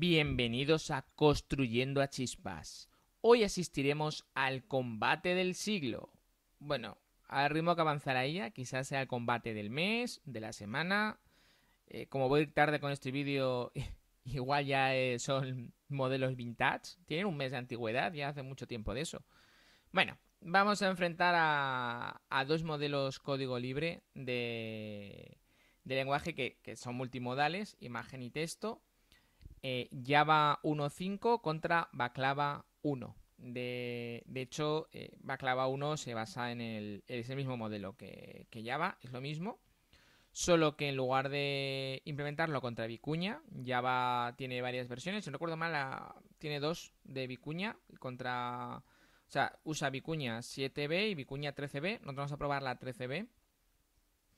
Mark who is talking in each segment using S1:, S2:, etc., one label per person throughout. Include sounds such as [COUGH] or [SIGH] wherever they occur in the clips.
S1: Bienvenidos a Construyendo a Chispas. Hoy asistiremos al combate del siglo. Bueno, al ritmo que avanzará ella, quizás sea el combate del mes, de la semana. Eh, como voy tarde con este vídeo, [LAUGHS] igual ya eh, son modelos vintage. Tienen un mes de antigüedad, ya hace mucho tiempo de eso. Bueno, vamos a enfrentar a, dos modelos código libre de, lenguaje que son multimodales, imagen y texto eh, Java 1.5 contra Baclava 1. De, hecho, eh, Baclava 1 se basa en el, mismo modelo que, Java, es lo mismo, solo que en lugar de implementarlo contra Vicuña, Java tiene varias versiones, si no recuerdo mal, tiene dos de Vicuña contra... O sea, usa Vicuña 7B y Vicuña 13B. Nosotros vamos a probar la 13B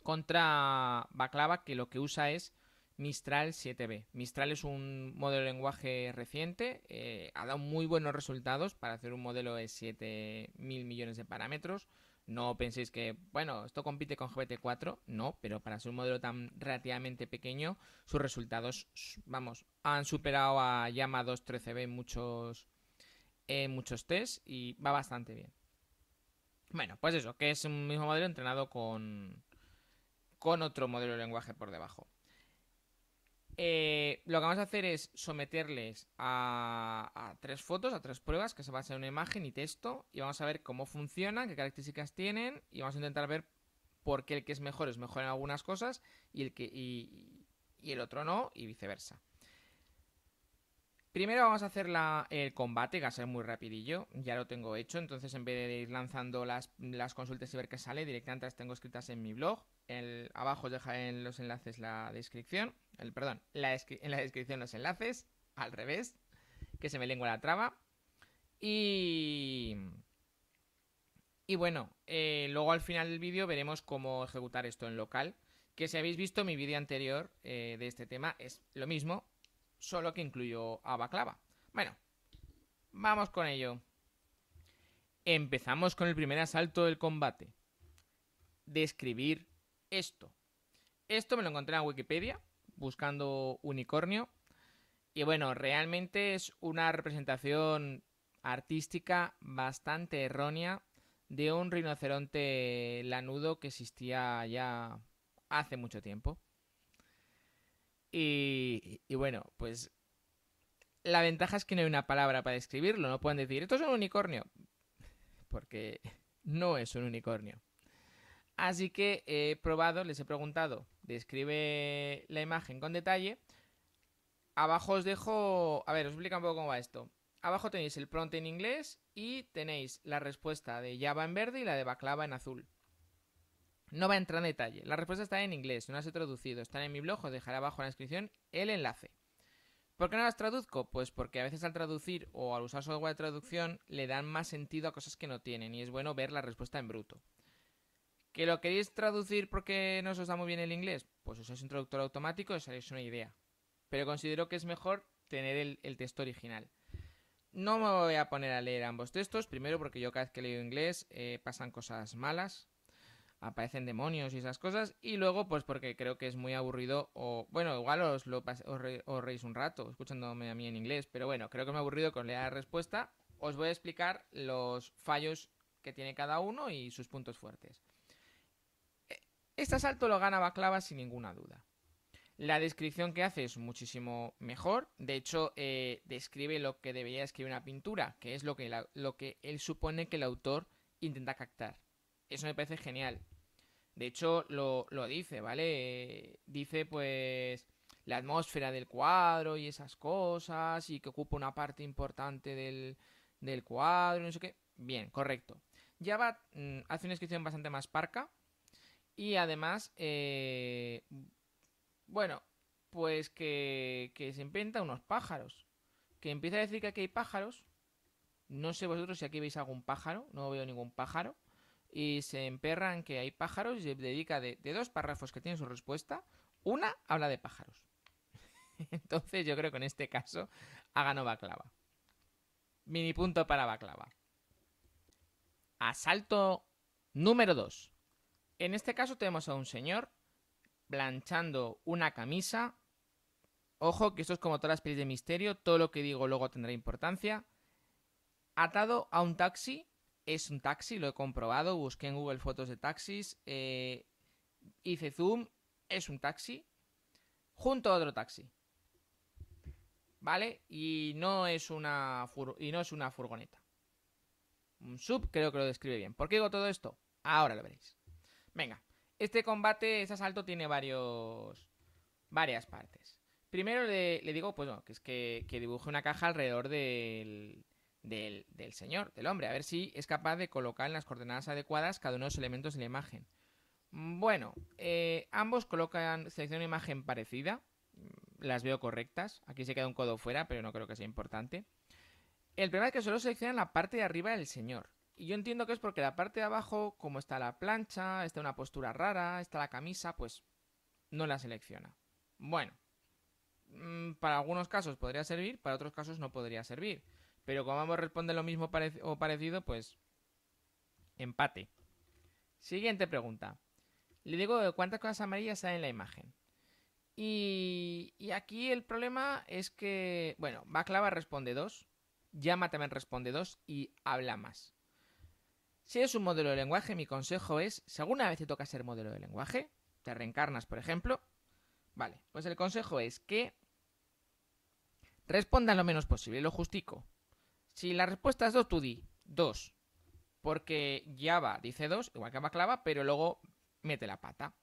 S1: contra Baclava, que lo que usa es Mistral 7B. Mistral es un modelo de lenguaje reciente, eh, ha dado muy buenos resultados para hacer un modelo de 7.000 millones de parámetros. No penséis que, bueno, esto compite con GPT-4, no, pero para ser un modelo tan relativamente pequeño, sus resultados, vamos, han superado a Llama 213B en muchos, test muchos tests y va bastante bien. Bueno, pues eso, que es un mismo modelo entrenado con, con otro modelo de lenguaje por debajo. Eh, lo que vamos a hacer es someterles a, tres fotos, a tres pruebas, que se basa en una imagen y texto, y vamos a ver cómo funcionan, qué características tienen, y vamos a intentar ver por qué el que es mejor es mejor en algunas cosas y el, que, y, el otro no, y viceversa. Primero vamos a hacer el combate, que va a ser muy rapidillo, ya lo tengo hecho, entonces en vez de ir lanzando las, consultas y ver qué sale, directamente las tengo escritas en mi blog, abajo os deja en los enlaces la descripción perdón, en la descripción los enlaces, al revés, que se me lengua la traba. Y... Y bueno, eh, luego al final del vídeo veremos cómo ejecutar esto en local, que si habéis visto mi vídeo anterior eh, de este tema es lo mismo, solo que incluyo a Bueno, vamos con ello. Empezamos con el primer asalto del combate. Describir esto. Esto me lo encontré en Wikipedia, buscando unicornio. Y bueno, realmente es una representación artística bastante errónea de un rinoceronte lanudo que existía ya hace mucho tiempo. Y, bueno, pues la ventaja es que no hay una palabra para describirlo. No pueden decir, esto es un unicornio. [LAUGHS] Porque no es un unicornio. Así que he probado, les he preguntado describe la imagen con detalle. Abajo os dejo, a ver, os explico un poco cómo va esto. Abajo tenéis el prompt en inglés y tenéis la respuesta de Java en verde y la de Baclava en azul. No va a entrar en detalle. La respuesta está en inglés, no las he traducido. Están en mi blog, os dejaré abajo en la descripción el enlace. ¿Por qué no las traduzco? Pues porque a veces al traducir o al usar software de traducción le dan más sentido a cosas que no tienen y es bueno ver la respuesta en bruto. ¿Que lo queréis traducir porque no os da muy bien el inglés? Pues usáis un traductor automático y haréis una idea. Pero considero que es mejor tener el, texto original. No me voy a poner a leer ambos textos, primero porque yo cada vez que leo inglés eh, pasan cosas malas, aparecen demonios y esas cosas, y luego pues porque creo que es muy aburrido, o bueno, igual os, lo os, os reís un rato escuchándome a mí en inglés, pero bueno, creo que me ha aburrido con leer la respuesta. Os voy a explicar los fallos que tiene cada uno y sus puntos fuertes. Este asalto lo gana Baclava sin ninguna duda. La descripción que hace es muchísimo mejor. De hecho, eh, describe lo que debería escribir una pintura, que es lo que, lo que él supone que el autor intenta captar. Eso me parece genial. De hecho, lo, dice, ¿vale? Eh, dice, pues, la atmósfera del cuadro y esas cosas, y que ocupa una parte importante del, cuadro, no sé qué. Bien, correcto. Ya va, mm, hace una descripción bastante más parca, y además, eh, bueno, pues que, se inventa unos pájaros. Que empieza a decir que aquí hay pájaros. No sé vosotros si aquí veis algún pájaro. No veo ningún pájaro. Y se emperran que hay pájaros y se dedica de, dos párrafos que tienen su respuesta. Una habla de pájaros. [LAUGHS] Entonces yo creo que en este caso ha ganado Baclava. Mini punto para Baclava. Asalto número 2. En este caso tenemos a un señor Blanchando una camisa. Ojo, que esto es como todas las pelis de misterio, todo lo que digo luego tendrá importancia. Atado a un taxi, es un taxi, lo he comprobado, busqué en Google fotos de taxis, eh, hice zoom, es un taxi, junto a otro taxi. ¿Vale? Y no es una, y no es una furgoneta. Un sub creo que lo describe bien. ¿Por qué digo todo esto? Ahora lo veréis. Venga, este combate, ese asalto tiene varios, varias partes. Primero le, digo, pues no, que es que, dibuje una caja alrededor del, del, señor, del hombre, a ver si es capaz de colocar en las coordenadas adecuadas cada uno de los elementos de la imagen. Bueno, eh, ambos colocan, seleccionan una imagen parecida, mm, las veo correctas, aquí se queda un codo fuera, pero no creo que sea importante. El problema es que solo seleccionan la parte de arriba del señor. Y yo entiendo que es porque la parte de abajo, como está la plancha, está una postura rara, está la camisa, pues no la selecciona. Bueno, mm, para algunos casos podría servir, para otros casos no podría servir. Pero como ambos responden lo mismo o parecido, pues empate. Siguiente pregunta. Le digo cuántas cosas amarillas hay en la imagen. Y, aquí el problema es que, bueno, Baclava responde dos, Llama también responde dos y habla más. Si es un modelo de lenguaje, mi consejo es, si alguna vez te toca ser modelo de lenguaje, te reencarnas, por ejemplo, vale, pues el consejo es que respondan lo menos posible, lo justico. Si la respuesta es 2, tú di 2. Porque Java dice 2, igual que Maclava, pero luego mete la pata.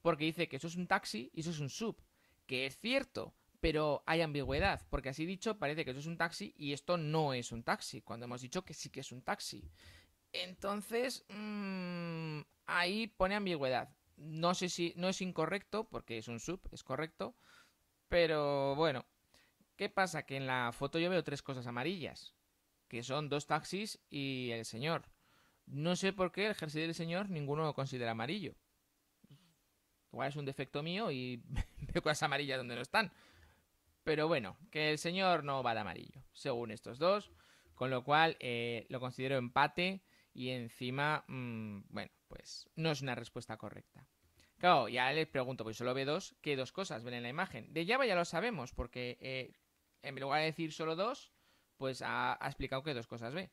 S1: Porque dice que eso es un taxi y eso es un sub. Que es cierto, pero hay ambigüedad. Porque así dicho, parece que eso es un taxi y esto no es un taxi. Cuando hemos dicho que sí que es un taxi. Entonces, mm, ahí pone ambigüedad. No sé si no es incorrecto, porque es un sub, es correcto. Pero bueno, ¿qué pasa? Que en la foto yo veo tres cosas amarillas, que son dos taxis y el señor. No sé por qué el jersey del señor ninguno lo considera amarillo. Igual es un defecto mío y [LAUGHS] veo cosas amarillas donde no están. Pero bueno, que el señor no va de amarillo, según estos dos. Con lo cual eh, lo considero empate y encima, mm, bueno, pues no es una respuesta correcta. Claro, ya le pregunto, pues solo ve dos, ¿qué dos cosas ven en la imagen? De Java ya lo sabemos, porque eh, en lugar de decir solo dos, pues ha, explicado que dos cosas ve.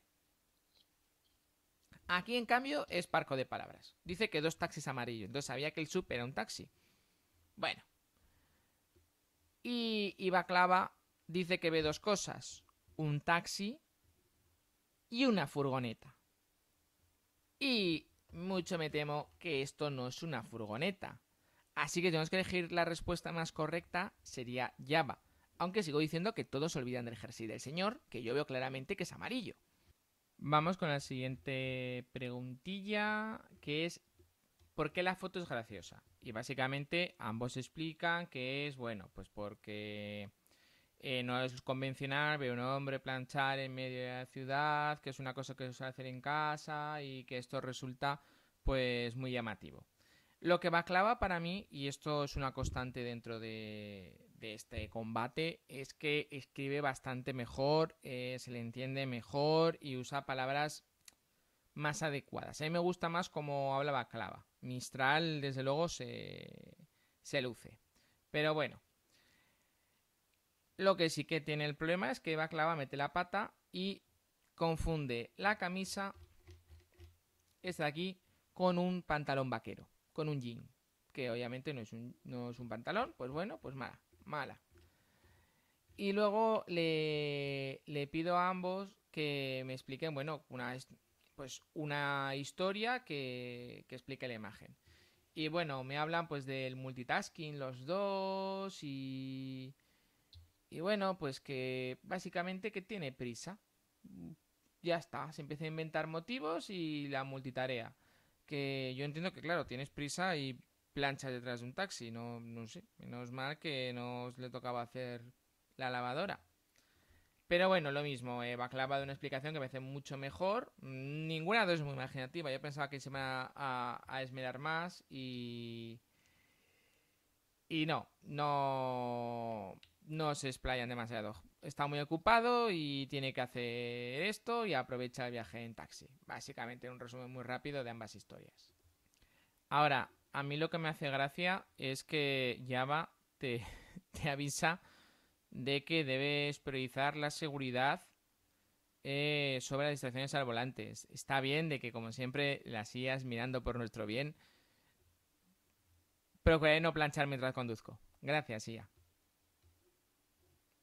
S1: Aquí, en cambio, es parco de palabras. Dice que dos taxis amarillos. Entonces sabía que el sub era un taxi. Bueno. Y, y Baclava dice que ve dos cosas. Un taxi y una furgoneta. Y mucho me temo que esto no es una furgoneta. Así que tenemos que elegir la respuesta más correcta, sería Java. Aunque sigo diciendo que todos se olvidan del jersey del señor, que yo veo claramente que es amarillo. Vamos con la siguiente preguntilla, que es ¿por qué la foto es graciosa? Y básicamente ambos explican que es, bueno, pues porque eh, no es convencional ver a un hombre planchar en medio de la ciudad, que es una cosa que se suele hacer en casa y que esto resulta pues muy llamativo. Lo que Baclava para mí, y esto es una constante dentro de, este combate, es que escribe bastante mejor, eh, se le entiende mejor y usa palabras más adecuadas. A mí me gusta más como habla Baclava. Mistral, desde luego, se luce. Pero bueno, lo que sí que tiene el problema es que clava, mete la pata y confunde la camisa, esta de aquí, con un pantalón vaquero, con un jean, que obviamente no es un, pantalón, pues bueno, pues mala, mala. Y luego le, pido a ambos que me expliquen, bueno, una, pues una historia que, que explique la imagen. Y bueno, me hablan pues del multitasking los dos y y bueno, pues que básicamente que tiene prisa. Mm, ya está, se empieza a inventar motivos y la multitarea. Que yo entiendo que, claro, tienes prisa y plancha detrás de un taxi, no, no sé. Menos mal que no os le tocaba hacer la lavadora. Pero bueno, lo mismo, va eh, clavado una explicación que me hace mucho mejor. Mm, ninguna de dos es muy imaginativa. Yo pensaba que se me a, a, a, esmerar más y. Y no, no no se explayan demasiado. Está muy ocupado y tiene que hacer esto y aprovecha el viaje en taxi. Básicamente un resumen muy rápido de ambas historias. Ahora, a mí lo que me hace gracia es que Java te, [LAUGHS] avisa de que debes priorizar la seguridad eh, sobre las distracciones al volante. Está bien de que, como siempre, las sillas mirando por nuestro bien. que no planchar mientras conduzco. Gracias, IA.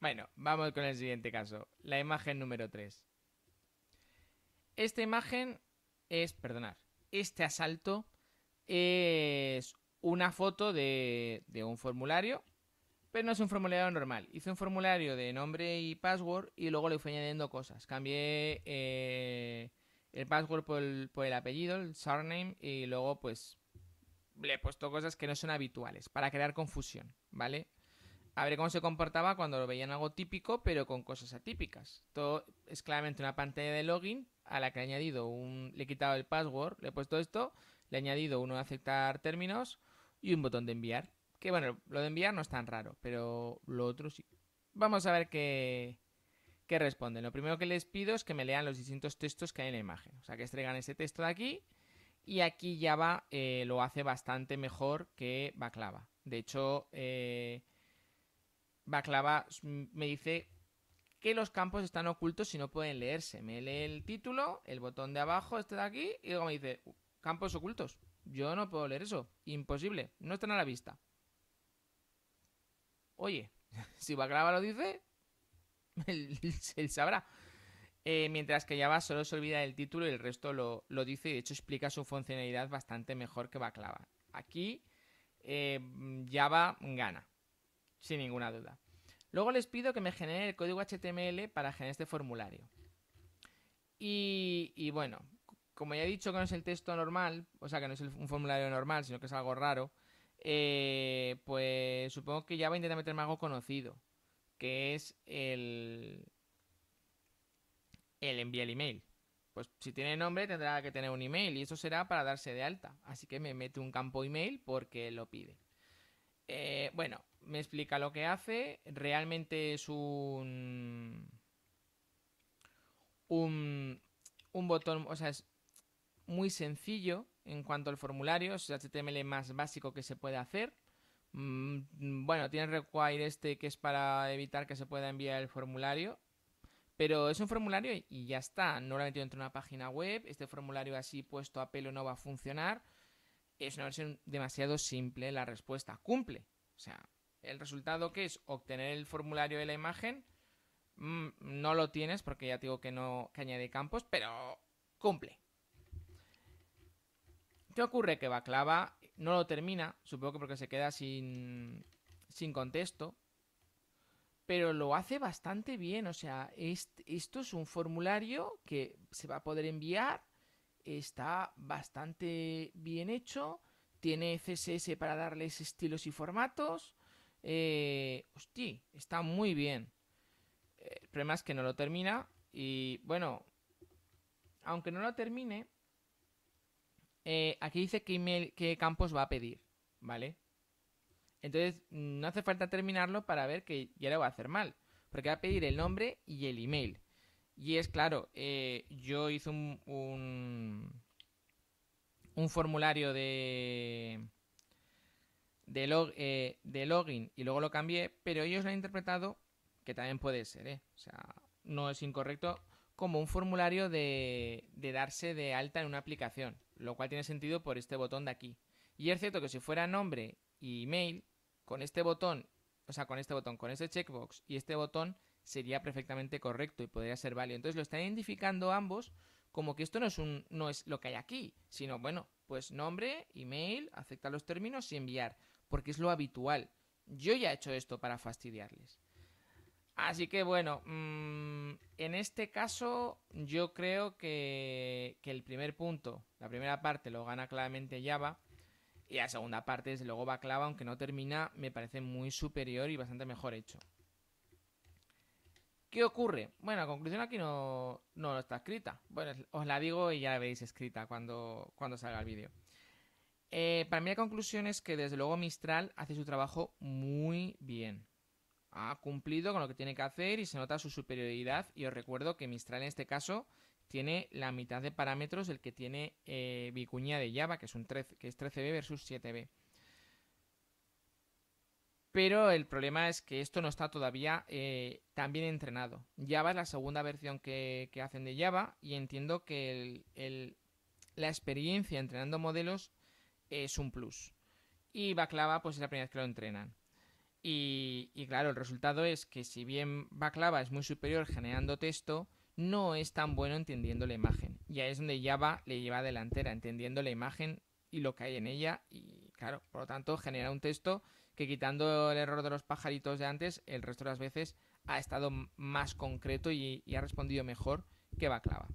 S1: Bueno, vamos con el siguiente caso. La imagen número 3. Esta imagen es, perdonar, este asalto es una foto de, un formulario, pero no es un formulario normal. Hice un formulario de nombre y password y luego le fui añadiendo cosas. Cambié eh, el password por el, por el apellido, el surname, y luego pues le he puesto cosas que no son habituales para crear confusión, ¿vale? a ver cómo se comportaba cuando lo veían algo típico, pero con cosas atípicas. Todo es claramente una pantalla de login a la que he añadido un. Le he quitado el password, le he puesto esto, le he añadido uno de aceptar términos y un botón de enviar. Que bueno, lo de enviar no es tan raro, pero lo otro sí. Vamos a ver qué, qué responden. Lo primero que les pido es que me lean los distintos textos que hay en la imagen. O sea, que estregan ese texto de aquí. Y aquí Java eh, lo hace bastante mejor que Baclava. De hecho, eh, Baclava me dice que los campos están ocultos y no pueden leerse. Me lee el título, el botón de abajo, este de aquí, y luego me dice, campos ocultos. Yo no puedo leer eso. Imposible. No están a la vista. Oye, [LAUGHS] si Baclava lo dice, [LAUGHS] él, sabrá. Eh, mientras que Java solo se olvida del título y el resto lo, dice y de hecho explica su funcionalidad bastante mejor que Baclava. Aquí Java eh, gana sin ninguna duda. Luego les pido que me genere el código HTML para generar este formulario. Y, bueno, como ya he dicho que no es el texto normal, o sea que no es un formulario normal, sino que es algo raro, eh, pues supongo que ya va a intentar meterme algo conocido, que es el, el envía el email. Pues si tiene nombre tendrá que tener un email y eso será para darse de alta. Así que me mete un campo email porque lo pide. Eh, bueno, me explica lo que hace. Realmente es un. Un, botón, o sea, es muy sencillo en cuanto al formulario, es el HTML más básico que se puede hacer. Mm, bueno, tiene require este que es para evitar que se pueda enviar el formulario, pero es un formulario y ya está, no lo ha metido dentro de una página web, este formulario así puesto a pelo no va a funcionar, es una versión demasiado simple la respuesta. Cumple. O sea, el resultado que es obtener el formulario de la imagen, mm, no lo tienes porque ya te digo que no que añade campos, pero cumple. ¿Qué ocurre? Que Baclava no lo termina, supongo que porque se queda sin, contexto, pero lo hace bastante bien. O sea, esto es un formulario que se va a poder enviar está bastante bien hecho. Tiene CSS para darles estilos y formatos. Eh, hostia, está muy bien. Eh, el problema es que no lo termina. Y bueno, aunque no lo termine, eh, aquí dice qué, email, qué campos va a pedir, ¿vale? Entonces, no hace falta terminarlo para ver que ya lo va a hacer mal. Porque va a pedir el nombre y el email. Y es claro, eh, yo hice un, un, formulario de, de, log, eh, de login y luego lo cambié, pero ellos lo han interpretado, que también puede ser, ¿eh? o sea, no es incorrecto, como un formulario de, de darse de alta en una aplicación, lo cual tiene sentido por este botón de aquí. Y es cierto que si fuera nombre y email, con este botón, o sea, con este botón, con este checkbox y este botón, sería perfectamente correcto y podría ser válido. Entonces lo están identificando ambos como que esto no es, un, no es lo que hay aquí, sino, bueno, pues nombre, email, acepta los términos y enviar, porque es lo habitual. Yo ya he hecho esto para fastidiarles. Así que bueno, mm, en este caso yo creo que, que, el primer punto, la primera parte lo gana claramente Java y la segunda parte desde luego va clava, aunque no termina, me parece muy superior y bastante mejor hecho. ¿Qué ocurre? Bueno, la conclusión aquí no, no está escrita. Bueno, os la digo y ya la veréis escrita cuando, cuando salga el vídeo. Eh, para mí la conclusión es que desde luego Mistral hace su trabajo muy bien. Ha cumplido con lo que tiene que hacer y se nota su superioridad. Y os recuerdo que Mistral en este caso tiene la mitad de parámetros del que tiene eh, Vicuña de Java, que es, un 13, que es 13b versus 7b. Pero el problema es que esto no está todavía eh, tan bien entrenado. Java es la segunda versión que, hacen de Java y entiendo que la experiencia entrenando modelos es un plus. Y Baclava pues es la primera vez que lo entrenan. Y, y claro, el resultado es que si bien Baclava es muy superior generando texto, no es tan bueno entendiendo la imagen. Y ahí es donde Java le lleva delantera, entendiendo la imagen y lo que hay en ella. Y claro, por lo tanto genera un texto que quitando el error de los pajaritos de antes, el resto de las veces ha estado más concreto y, ha respondido mejor que Baclava.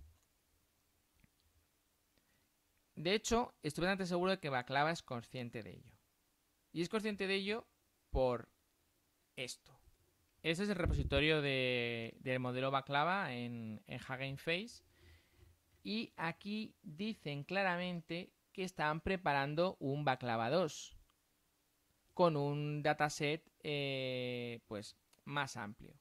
S1: De hecho, estoy bastante seguro de que Baclava es consciente de ello. Y es consciente de ello por esto. Este es el repositorio del modelo Baclava en, en Face Y aquí dicen claramente que están preparando un Baclava 2 con un dataset eh, pues, más amplio.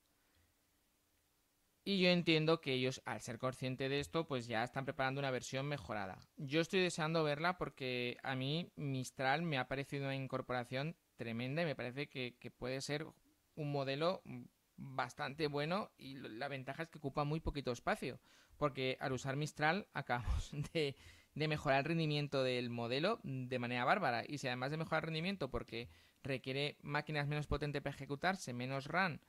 S1: Y yo entiendo que ellos, al ser conscientes de esto, pues ya están preparando una versión mejorada. Yo estoy deseando verla porque a mí Mistral me ha parecido una incorporación tremenda y me parece que, puede ser un modelo bastante bueno y la ventaja es que ocupa muy poquito espacio, porque al usar Mistral [LAUGHS] acabamos de, de, mejorar el rendimiento del modelo de manera bárbara y si además de mejorar el rendimiento porque requiere máquinas menos potentes para ejecutarse, menos RAM.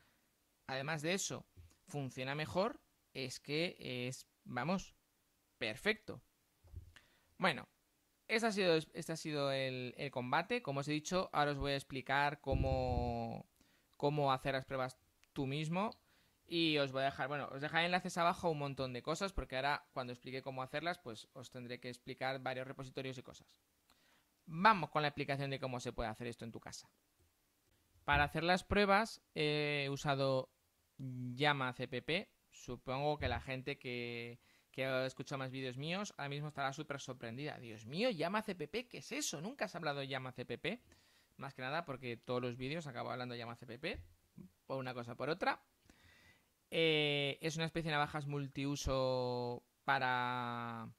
S1: Además de eso, funciona mejor, es que es, vamos, perfecto. Bueno, este ha sido, ha sido el, combate. Como os he dicho, ahora os voy a explicar cómo, cómo hacer las pruebas tú mismo. Y os voy a dejar, bueno, os dejaré enlaces abajo un montón de cosas, porque ahora cuando explique cómo hacerlas, pues os tendré que explicar varios repositorios y cosas. Vamos con la explicación de cómo se puede hacer esto en tu casa. Para hacer las pruebas eh, he usado llama CPP. Supongo que la gente que, ha escuchado más vídeos míos ahora mismo estará súper sorprendida. Dios mío, llama CPP, ¿qué es eso? Nunca has hablado de llama CPP. Más que nada porque todos los vídeos acabo hablando de llama CPP, por una cosa por otra. Eh, es una especie de navajas multiuso para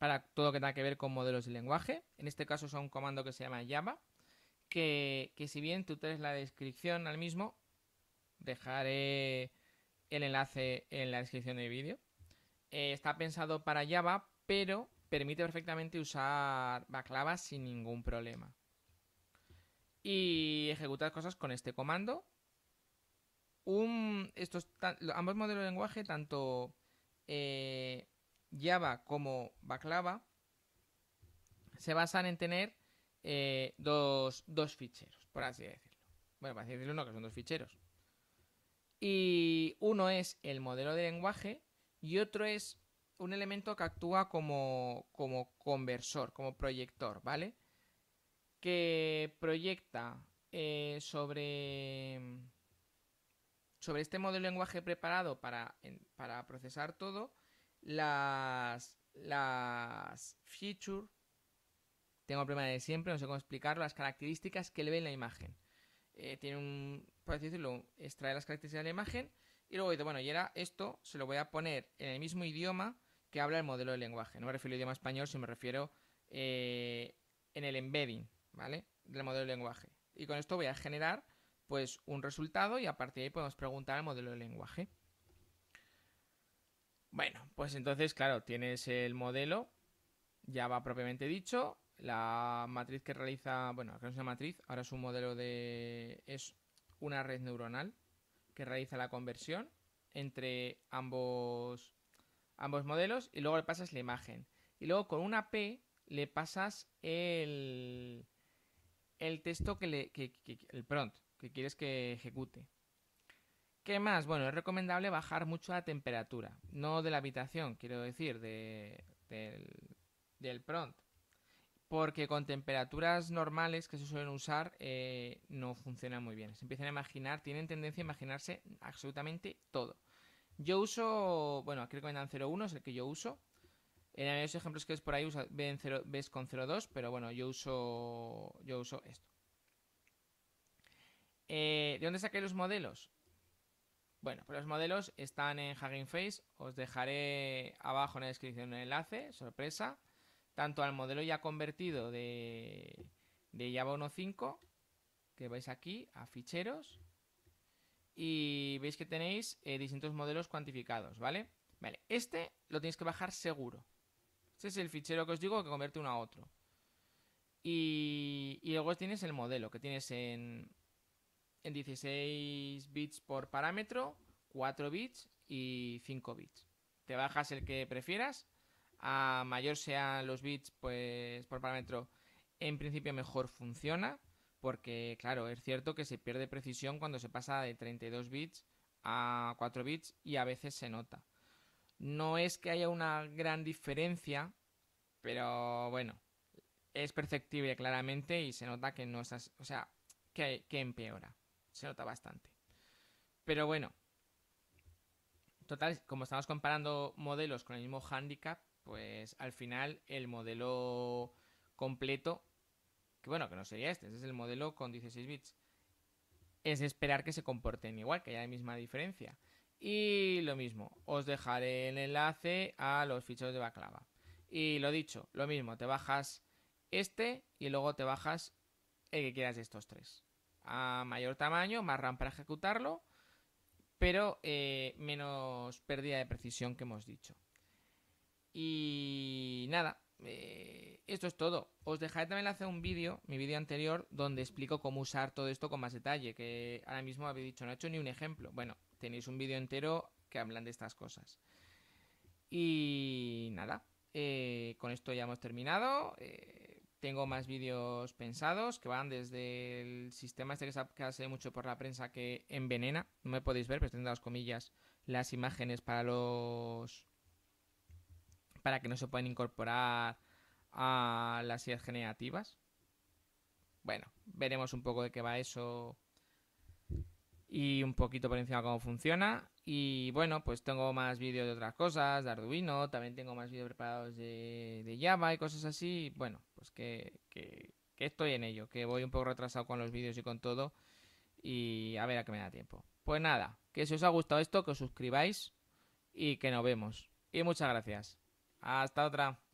S1: para todo lo que tenga que ver con modelos de lenguaje. En este caso son un comando que se llama Java, que, si bien tú tienes la descripción al mismo, dejaré el enlace en la descripción del vídeo. Eh, está pensado para Java, pero permite perfectamente usar Baklava sin ningún problema. Y ejecutar cosas con este comando. estos, ambos modelos de lenguaje, tanto eh, Java como baclava se basan en tener eh, dos, ficheros, por así decirlo. Bueno, para decirlo uno que son dos ficheros. Y uno es el modelo de lenguaje y otro es un elemento que actúa como, conversor, como proyector, ¿vale? Que proyecta eh, sobre, sobre este modelo de lenguaje preparado para procesar todo las, features, tengo el problema de siempre, no sé cómo explicarlo, las características que le ve en la imagen. Eh, tiene un, por decirlo, extrae las características de la imagen y luego dice, bueno, y era esto se lo voy a poner en el mismo idioma que habla el modelo de lenguaje. No me refiero al idioma español, sino me refiero eh, en el embedding, ¿vale? Del modelo de lenguaje. Y con esto voy a generar, pues, un resultado y a partir de ahí podemos preguntar al modelo de lenguaje. Bueno, pues entonces, claro, tienes el modelo, ya va propiamente dicho, la matriz que realiza, bueno, acá no es una matriz, ahora es un modelo de... es una red neuronal que realiza la conversión entre ambos, ambos modelos y luego le pasas la imagen. Y luego con una P le pasas el, el texto que le... que, el prompt que quieres que ejecute. ¿Qué más? Bueno, es recomendable bajar mucho la temperatura, no de la habitación, quiero decir, del, del prompt. Porque con temperaturas normales que se suelen usar eh, no funciona muy bien. Se empiezan a imaginar, tienen tendencia a imaginarse absolutamente todo. Yo uso, bueno, aquí recomiendan 0.1, es el que yo uso. En los ejemplos que ves por ahí ves con 0.2, pero bueno, yo uso, yo uso esto. Eh, ¿De dónde saqué los modelos? Bueno, pues los modelos están en Hugging Face. Os dejaré abajo en la descripción un enlace, sorpresa, tanto al modelo ya convertido de, Java 1.5, que vais aquí a ficheros, y veis que tenéis eh, distintos modelos cuantificados, ¿vale? Vale, este lo tenéis que bajar seguro. Este es el fichero que os digo que convierte uno a otro. y luego tienes el modelo que tienes en, en 16 bits por parámetro, 4 bits y 5 bits. Te bajas el que prefieras. A mayor sean los bits pues, por parámetro, en principio mejor funciona. Porque, claro, es cierto que se pierde precisión cuando se pasa de 32 bits a 4 bits y a veces se nota. No es que haya una gran diferencia, pero bueno, es perceptible claramente y se nota que no estás, o sea, que empeora se nota bastante. Pero bueno, total, como estamos comparando modelos con el mismo handicap, pues al final el modelo completo, que bueno, que no sería este, es el modelo con 16 bits, es esperar que se comporten igual, que haya la misma diferencia. Y lo mismo, os dejaré el enlace a los ficheros de Baclava. Y lo dicho, lo mismo, te bajas este y luego te bajas el que quieras de estos tres a mayor tamaño, más RAM para ejecutarlo, pero eh, menos pérdida de precisión que hemos dicho. Y nada, eh, esto es todo. Os dejaré también hacer un vídeo, mi vídeo anterior, donde explico cómo usar todo esto con más detalle, que ahora mismo habéis dicho, no he hecho ni un ejemplo. Bueno, tenéis un vídeo entero que hablan de estas cosas. Y nada, eh, con esto ya hemos terminado. Tengo más vídeos pensados que van desde el sistema este que se hace mucho por la prensa que envenena. No me podéis ver, pero estoy las comillas las imágenes para los. para que no se puedan incorporar a las ideas generativas. Bueno, veremos un poco de qué va eso y un poquito por encima cómo funciona. Y bueno, pues tengo más vídeos de otras cosas, de Arduino, también tengo más vídeos preparados de, Java y cosas así. Bueno, pues que, que, estoy en ello, que voy un poco retrasado con los vídeos y con todo. Y a ver a qué me da tiempo. Pues nada, que si os ha gustado esto, que os suscribáis y que nos vemos. Y muchas gracias. Hasta otra.